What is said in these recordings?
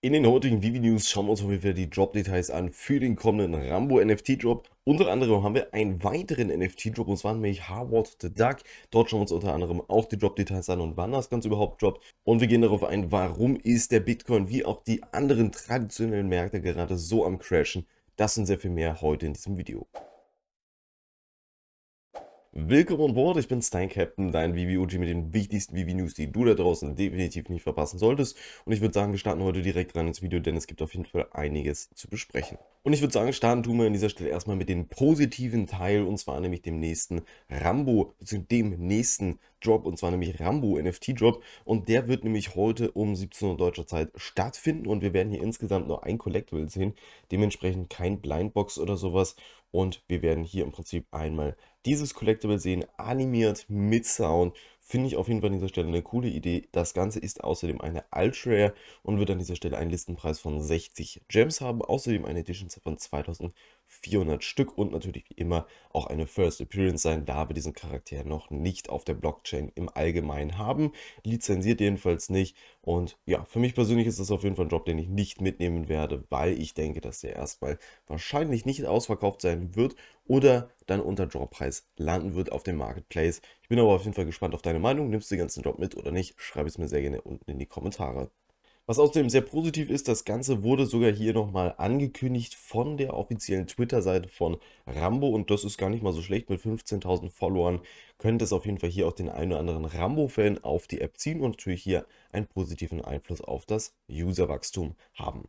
In den heutigen Vivi News schauen wir uns auf jeden Fall die Drop-Details an für den kommenden Rambo NFT-Drop. Unter anderem haben wir einen weiteren NFT-Drop und zwar nämlich Harvard the Duck. Dort schauen wir uns unter anderem auch die Drop-Details an und wann das Ganze überhaupt droppt. Und wir gehen darauf ein, warum ist der Bitcoin wie auch die anderen traditionellen Märkte gerade so am Crashen. Das sind sehr viel mehr heute in diesem Video. Willkommen an Bord, ich bin Stein Captain, dein VVOG mit den wichtigsten VV-News, die du da draußen definitiv nicht verpassen solltest. Und ich würde sagen, wir starten heute direkt rein ins Video, denn es gibt auf jeden Fall einiges zu besprechen. Und ich würde sagen, starten tun wir an dieser Stelle erstmal mit dem positiven Teil, und zwar nämlich dem nächsten Rambo, bzw. dem nächsten Drop, und zwar nämlich Rambo NFT Drop. Und der wird nämlich heute um 17 Uhr deutscher Zeit stattfinden und wir werden hier insgesamt nur ein Collectible sehen, dementsprechend kein Blindbox oder sowas. Und wir werden hier im Prinzip einmal dieses Collectible sehen, animiert mit Sound. Finde ich auf jeden Fall an dieser Stelle eine coole Idee. Das Ganze ist außerdem eine Ultra und wird an dieser Stelle einen Listenpreis von 60 Gems haben. Außerdem eine Edition von 2000. 400 Stück und natürlich wie immer auch eine First Appearance sein, da wir diesen Charakter noch nicht auf der Blockchain im Allgemeinen haben. Lizenziert jedenfalls nicht und ja, für mich persönlich ist das auf jeden Fall ein Job, den ich nicht mitnehmen werde, weil ich denke, dass der erstmal wahrscheinlich nicht ausverkauft sein wird oder dann unter Jobpreis landen wird auf dem Marketplace. Ich bin aber auf jeden Fall gespannt auf deine Meinung. Nimmst du den ganzen Job mit oder nicht? Schreib es mir sehr gerne unten in die Kommentare. Was außerdem sehr positiv ist, das Ganze wurde sogar hier nochmal angekündigt von der offiziellen Twitter-Seite von Rambo und das ist gar nicht mal so schlecht. Mit 15.000 Followern könnte es auf jeden Fall hier auch den einen oder anderen Rambo-Fan auf die App ziehen und natürlich hier einen positiven Einfluss auf das Userwachstum haben.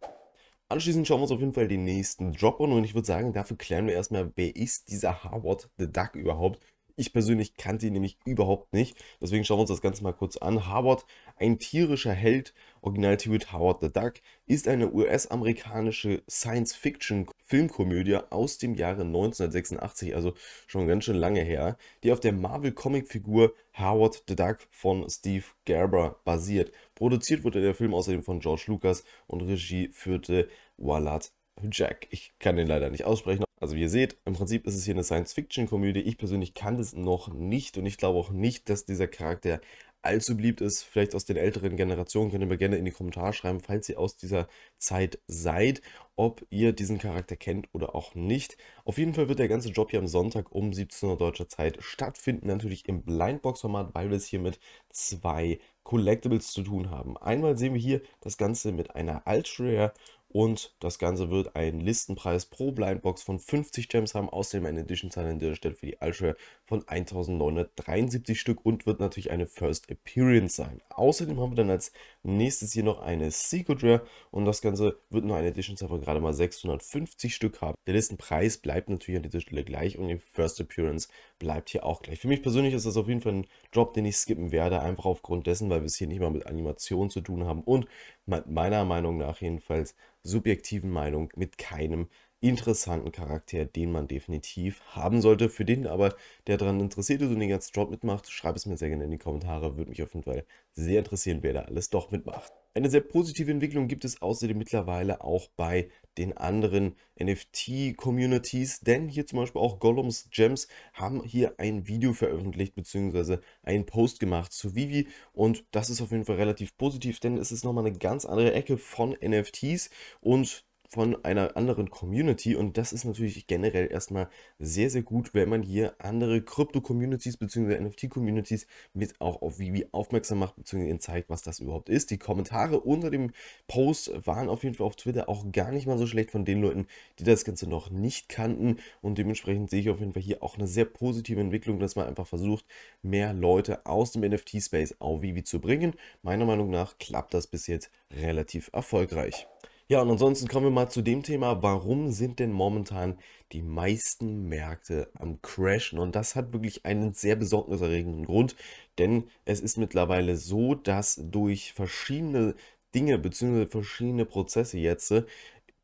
Anschließend schauen wir uns auf jeden Fall den nächsten Drop an und ich würde sagen, dafür klären wir erstmal, wer ist dieser Harvard the Duck überhaupt ich persönlich kannte ihn nämlich überhaupt nicht. Deswegen schauen wir uns das Ganze mal kurz an. Howard, ein tierischer Held, original Tweet Howard the Duck, ist eine US-amerikanische Science-Fiction-Filmkomödie aus dem Jahre 1986, also schon ganz schön lange her, die auf der Marvel-Comic-Figur Howard the Duck von Steve Gerber basiert. Produziert wurde der Film außerdem von George Lucas und Regie führte Walat Jack. Ich kann den leider nicht aussprechen. Also wie ihr seht, im Prinzip ist es hier eine Science-Fiction-Komödie. Ich persönlich kannte es noch nicht und ich glaube auch nicht, dass dieser Charakter allzu beliebt ist. Vielleicht aus den älteren Generationen könnt ihr mir gerne in die Kommentare schreiben, falls ihr aus dieser Zeit seid, ob ihr diesen Charakter kennt oder auch nicht. Auf jeden Fall wird der ganze Job hier am Sonntag um 17 Uhr deutscher Zeit stattfinden. Natürlich im Blindbox-Format, weil wir es hier mit zwei Collectibles zu tun haben. Einmal sehen wir hier das Ganze mit einer Altrare und das Ganze wird einen Listenpreis pro Blindbox von 50 Gems haben. Außerdem eine Edition Zahl an dieser Stelle für die Alshare von 1973 Stück und wird natürlich eine First Appearance sein. Außerdem haben wir dann als nächstes hier noch eine Secret Rare und das Ganze wird nur eine Edition Zahl von gerade mal 650 Stück haben. Der Listenpreis bleibt natürlich an dieser Stelle gleich und die First Appearance bleibt hier auch gleich. Für mich persönlich ist das auf jeden Fall ein Job, den ich skippen werde, einfach aufgrund dessen, weil wir es hier nicht mal mit Animation zu tun haben und meiner Meinung nach jedenfalls subjektiven Meinung mit keinem interessanten Charakter, den man definitiv haben sollte. Für den aber, der daran interessiert ist und den ganzen Job mitmacht, schreibt es mir sehr gerne in die Kommentare. Würde mich auf jeden Fall sehr interessieren, wer da alles doch mitmacht. Eine sehr positive Entwicklung gibt es außerdem mittlerweile auch bei den anderen NFT-Communities, denn hier zum Beispiel auch Gollums Gems haben hier ein Video veröffentlicht bzw. einen Post gemacht zu Vivi und das ist auf jeden Fall relativ positiv, denn es ist nochmal eine ganz andere Ecke von NFTs und von einer anderen Community und das ist natürlich generell erstmal sehr, sehr gut, wenn man hier andere Krypto-Communities bzw. NFT-Communities mit auch auf Vivi aufmerksam macht bzw. ihnen zeigt, was das überhaupt ist. Die Kommentare unter dem Post waren auf jeden Fall auf Twitter auch gar nicht mal so schlecht von den Leuten, die das Ganze noch nicht kannten und dementsprechend sehe ich auf jeden Fall hier auch eine sehr positive Entwicklung, dass man einfach versucht, mehr Leute aus dem NFT-Space auf Vivi zu bringen. Meiner Meinung nach klappt das bis jetzt relativ erfolgreich. Ja, und ansonsten kommen wir mal zu dem Thema, warum sind denn momentan die meisten Märkte am Crashen? Und das hat wirklich einen sehr besorgniserregenden Grund, denn es ist mittlerweile so, dass durch verschiedene Dinge bzw. verschiedene Prozesse jetzt äh,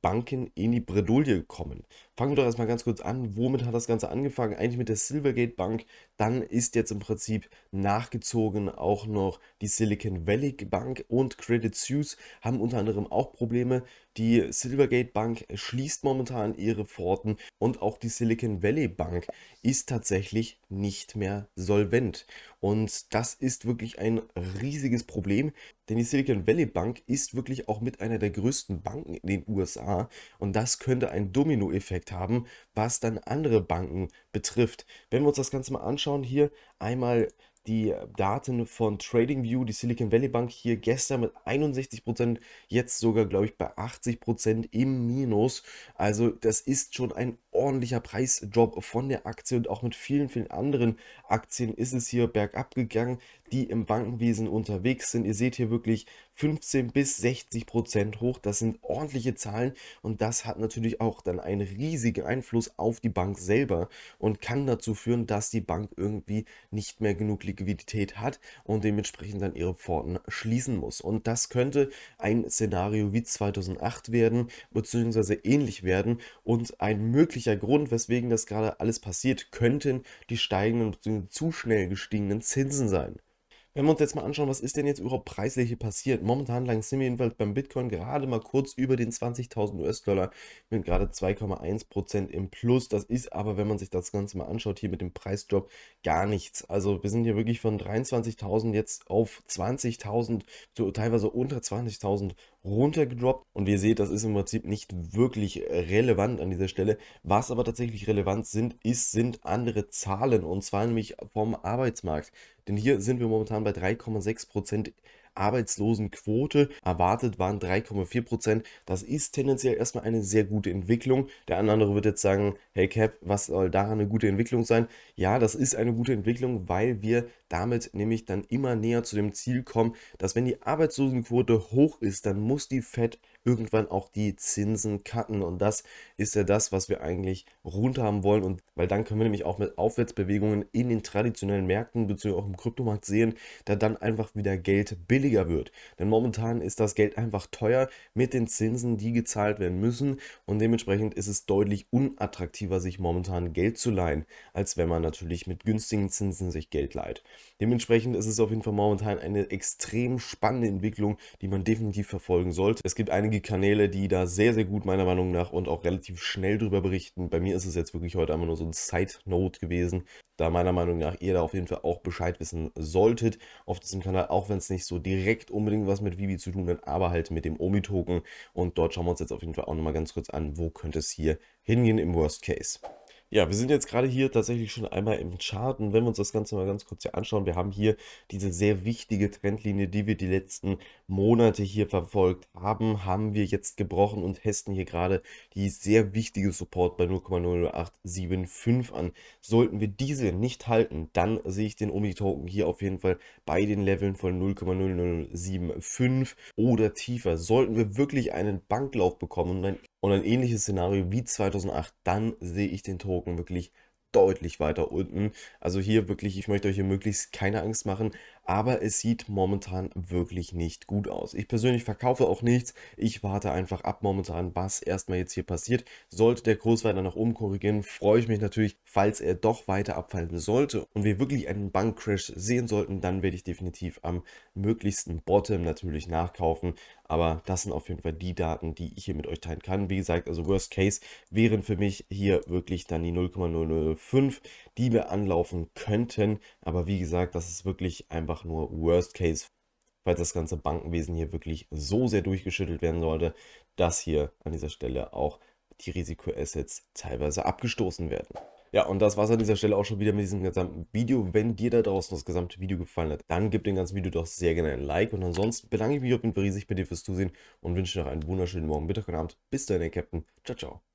Banken in die Bredouille kommen. Fangen wir doch erstmal ganz kurz an. Womit hat das Ganze angefangen? Eigentlich mit der Silvergate Bank. Dann ist jetzt im Prinzip nachgezogen auch noch die Silicon Valley Bank und Credit Suisse haben unter anderem auch Probleme. Die Silvergate Bank schließt momentan ihre Pforten und auch die Silicon Valley Bank ist tatsächlich nicht mehr solvent. Und das ist wirklich ein riesiges Problem, denn die Silicon Valley Bank ist wirklich auch mit einer der größten Banken in den USA und das könnte einen Dominoeffekt haben, was dann andere Banken betrifft. Wenn wir uns das Ganze mal anschauen, hier einmal die Daten von TradingView, die Silicon Valley Bank hier gestern mit 61%, Prozent jetzt sogar, glaube ich, bei 80% Prozent im Minus. Also das ist schon ein ordentlicher Preisdrop von der Aktie und auch mit vielen, vielen anderen Aktien ist es hier bergab gegangen, die im Bankenwesen unterwegs sind. Ihr seht hier wirklich 15 bis 60 Prozent hoch. Das sind ordentliche Zahlen und das hat natürlich auch dann einen riesigen Einfluss auf die Bank selber und kann dazu führen, dass die Bank irgendwie nicht mehr genug Liquidität hat und dementsprechend dann ihre Pforten schließen muss. Und das könnte ein Szenario wie 2008 werden, beziehungsweise ähnlich werden. Und ein möglicher Grund, weswegen das gerade alles passiert, könnten die steigenden bzw. zu schnell gestiegenen Zinsen sein. Wenn wir uns jetzt mal anschauen, was ist denn jetzt überhaupt preislich hier passiert? Momentan lang sind wir jedenfalls beim Bitcoin gerade mal kurz über den 20.000 US-Dollar mit gerade 2,1% im Plus. Das ist aber, wenn man sich das Ganze mal anschaut, hier mit dem Preisdrop gar nichts. Also wir sind hier wirklich von 23.000 jetzt auf 20.000, so teilweise unter 20.000 runtergedroppt. Und wie ihr seht, das ist im Prinzip nicht wirklich relevant an dieser Stelle. Was aber tatsächlich relevant sind, ist, sind andere Zahlen und zwar nämlich vom Arbeitsmarkt. Denn hier sind wir momentan bei 3,6 Arbeitslosenquote. Erwartet waren 3,4 Das ist tendenziell erstmal eine sehr gute Entwicklung. Der andere wird jetzt sagen, hey Cap, was soll daran eine gute Entwicklung sein? Ja, das ist eine gute Entwicklung, weil wir damit nämlich dann immer näher zu dem Ziel kommen, dass wenn die Arbeitslosenquote hoch ist, dann muss die Fed irgendwann auch die Zinsen cutten. Und das ist ja das, was wir eigentlich rund haben wollen. Und weil dann können wir nämlich auch mit Aufwärtsbewegungen in den traditionellen Märkten bzw. auch im Kryptomarkt sehen, da dann einfach wieder Geld billiger wird. Denn momentan ist das Geld einfach teuer mit den Zinsen, die gezahlt werden müssen. Und dementsprechend ist es deutlich unattraktiver, sich momentan Geld zu leihen, als wenn man natürlich mit günstigen Zinsen sich Geld leiht. Dementsprechend ist es auf jeden Fall momentan eine extrem spannende Entwicklung, die man definitiv verfolgen sollte. Es gibt einige die Kanäle, die da sehr, sehr gut meiner Meinung nach und auch relativ schnell drüber berichten. Bei mir ist es jetzt wirklich heute einmal nur so ein Side-Note gewesen, da meiner Meinung nach ihr da auf jeden Fall auch Bescheid wissen solltet auf diesem Kanal, auch wenn es nicht so direkt unbedingt was mit Vivi zu tun hat, aber halt mit dem Omi-Token. Und dort schauen wir uns jetzt auf jeden Fall auch nochmal ganz kurz an, wo könnte es hier hingehen im Worst Case. Ja, wir sind jetzt gerade hier tatsächlich schon einmal im Chart und wenn wir uns das Ganze mal ganz kurz hier anschauen, wir haben hier diese sehr wichtige Trendlinie, die wir die letzten Monate hier verfolgt haben, haben wir jetzt gebrochen und testen hier gerade die sehr wichtige Support bei 0,00875 an. Sollten wir diese nicht halten, dann sehe ich den OMI-Token hier auf jeden Fall bei den Leveln von 0,0075 oder tiefer. Sollten wir wirklich einen Banklauf bekommen und ein und ein ähnliches Szenario wie 2008, dann sehe ich den Token wirklich deutlich weiter unten. Also hier wirklich, ich möchte euch hier möglichst keine Angst machen, aber es sieht momentan wirklich nicht gut aus. Ich persönlich verkaufe auch nichts, ich warte einfach ab momentan, was erstmal jetzt hier passiert. Sollte der Kurs weiter nach oben korrigieren, freue ich mich natürlich, falls er doch weiter abfallen sollte und wir wirklich einen Bankcrash sehen sollten, dann werde ich definitiv am möglichsten Bottom natürlich nachkaufen, aber das sind auf jeden Fall die Daten, die ich hier mit euch teilen kann. Wie gesagt, also Worst Case wären für mich hier wirklich dann die 0,005, die wir anlaufen könnten, aber wie gesagt, das ist wirklich einfach einfach nur Worst Case, falls das ganze Bankenwesen hier wirklich so sehr durchgeschüttelt werden sollte, dass hier an dieser Stelle auch die Risikoassets teilweise abgestoßen werden. Ja, und das war es an dieser Stelle auch schon wieder mit diesem gesamten Video. Wenn dir da draußen das gesamte Video gefallen hat, dann gib dem ganzen Video doch sehr gerne ein Like. Und ansonsten bedanke ich mich auf jeden Fall riesig bei dir fürs Zusehen und wünsche dir noch einen wunderschönen Morgen, Mittag und Abend. Bis dann, Captain. Ciao, ciao.